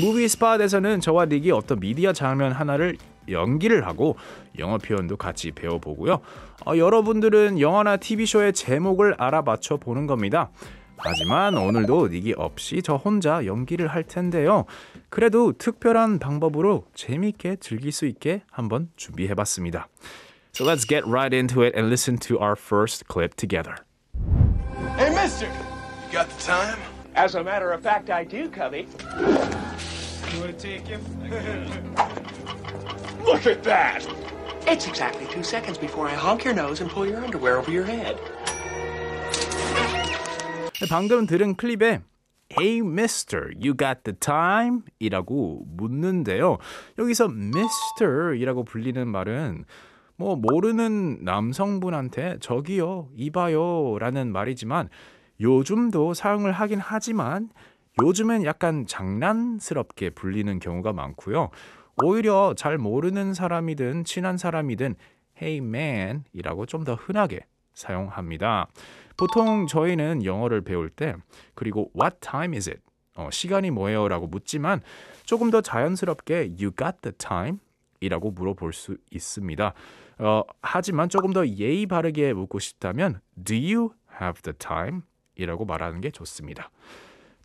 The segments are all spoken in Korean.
무비 스팟에서는 저와 닉이 어떤 미디어 장면 하나를 연기를 하고 영어 표현도 같이 배워보고요. 어, 여러분들은 영화나 TV쇼의 제목을 알아맞혀 보는 겁니다. 하지만 오늘도 닉이 없이 저 혼자 연기를 할 텐데요. 그래도 특별한 방법으로 재미있게 즐길 수 있게 한번 준비해봤습니다. So let's get right into it and listen to our first clip together. Hey, mister! You got the time? As a matter of fact, I do, Cubby. You want to take him? Look at that! It's exactly two seconds before I honk your nose and pull your underwear over your head. 방금 들은 클립에 Hey, Mister, you got the time? 이라고 묻는데요. 여기서 Mister 이라고 불리는 말은 뭐 모르는 남성분한테 저기요, 이봐요 라는 말이지만 요즘도 사용을 하긴 하지만 요즘엔 약간 장난스럽게 불리는 경우가 많고요. 오히려 잘 모르는 사람이든 친한 사람이든 Hey man 이라고 좀 더 흔하게 사용합니다. 보통 저희는 영어를 배울 때 그리고 What time is it? 어, 시간이 뭐예요? 라고 묻지만 조금 더 자연스럽게 You got the time? 이라고 물어볼 수 있습니다. 어, 하지만 조금 더 예의 바르게 묻고 싶다면 Do you have the time? 이라고 말하는 게 좋습니다.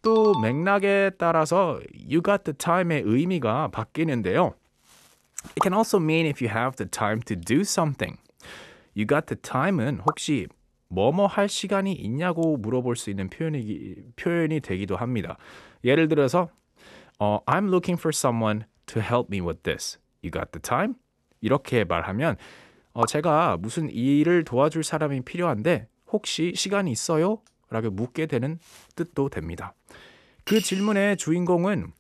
또 맥락에 따라서 you got the time의 의미가 바뀌는데요. It can also mean if you have the time to do something. You got the time은 혹시 뭐뭐 할 시간이 있냐고 물어볼 수 있는 표현이, 표현이 되기도 합니다. 예를 들어서 어, I'm looking for someone to help me with this. You got the time? 이렇게 말하면 어, 제가 무슨 일을 도와줄 사람이 필요한데 혹시 시간이 있어요? 라고 묻게 되는 뜻도 됩니다. 그 질문의 주인공은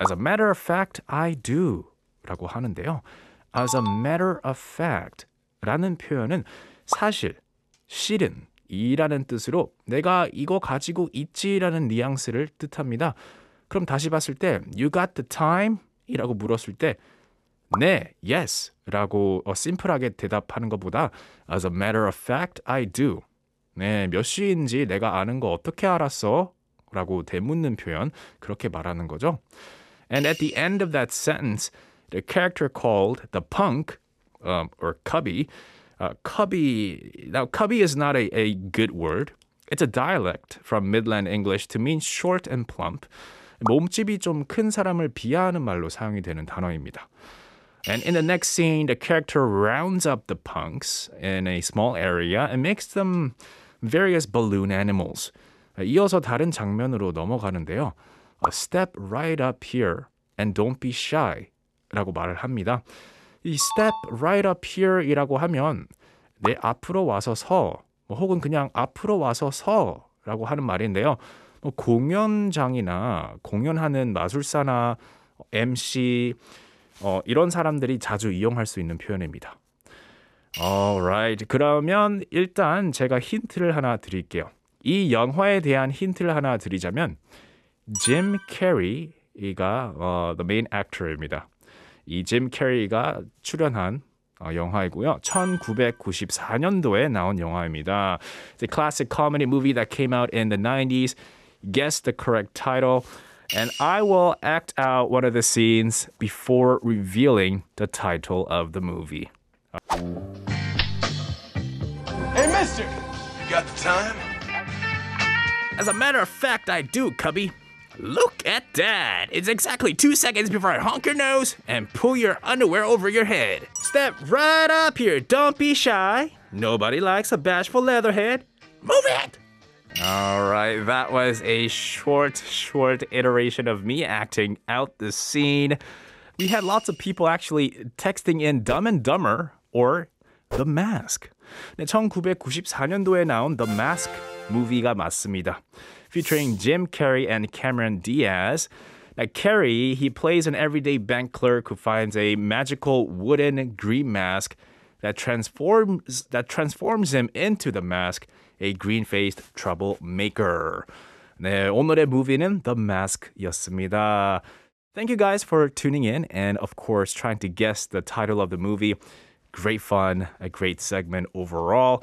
As a matter of fact, I do 라고 하는데요. As a matter of fact 라는 표현은 사실, 실은 이라는 뜻으로 내가 이거 가지고 있지라는 뉘앙스를 뜻합니다. 그럼 다시 봤을 때 You got the time? 이라고 물었을 때 네, yes 라고 어, 심플하게 대답하는 것보다 As a matter of fact, I do 네, 몇 시인지 내가 아는 거 어떻게 알았어? 라고 되묻는 표현 그렇게 말하는 거죠. And at the end of that sentence, the character called the punk um, or cubby. Uh, cubby. Now, cubby is not a, a good word. It's a dialect from Midland English to mean short and plump. 몸집이 좀 큰 사람을 비하하는 말로 사용이 되는 단어입니다. And in the next scene, the character rounds up the punks in a small area and makes them various balloon animals. 아, 이어서 다른 장면으로 넘어가는데요. 어, step right up here and don't be shy 라고 말을 합니다. 이 step right up here 이라고 하면 내 앞으로 와서 서뭐 혹은 그냥 앞으로 와서 서 라고 하는 말인데요. 뭐 공연장이나 공연하는 마술사나 어, MC 어, 이런 사람들이 자주 이용할 수 있는 표현입니다. Alright. 그러면 일단 제가 힌트를 하나 드릴게요. 이 영화에 대한 힌트를 하나 드리자면 Jim Carrey가 어, the main actor입니다. 이 Jim Carrey가 출연한 영화이고요. 1994년도에 나온 영화입니다. The classic comedy movie that came out in the 90s. Guess the correct title. And I will act out one of the scenes before revealing the title of the movie. Hey, mister! You got the time? As a matter of fact, I do, Cubby. Look at that! It's exactly two seconds before I honk your nose and pull your underwear over your head. Step right up here, don't be shy. Nobody likes a bashful leatherhead. Move it! Alright, that was a short, short iteration of me acting out the scene. We had lots of people actually texting in Dumb and Dumber or The Mask. 네, 1994년도에 나온 The Mask 무비가 맞습니다. Featuring Jim Carrey and Cameron Diaz. Now, Carrey, he plays an everyday bank clerk who finds a magical wooden green mask that transforms that transforms him into the mask, a green-faced troublemaker. 네, 오늘의 무비는 The Mask였습니다. Thank you guys for tuning in and of course trying to guess the title of the movie. Great fun, a great segment overall.